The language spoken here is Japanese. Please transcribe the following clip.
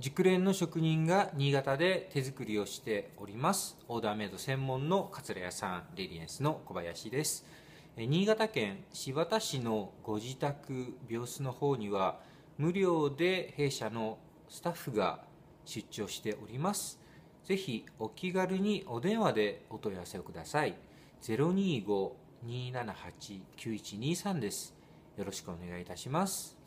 熟練の職人が新潟で手作りをしておりますオーダーメイド専門の桂屋さんレディエンスの小林です新潟県新発田市のご自宅病室の方には無料で弊社のスタッフが出張しておりますぜひお気軽にお電話でお問い合わせをください025-278-9123ですよろしくお願いいたします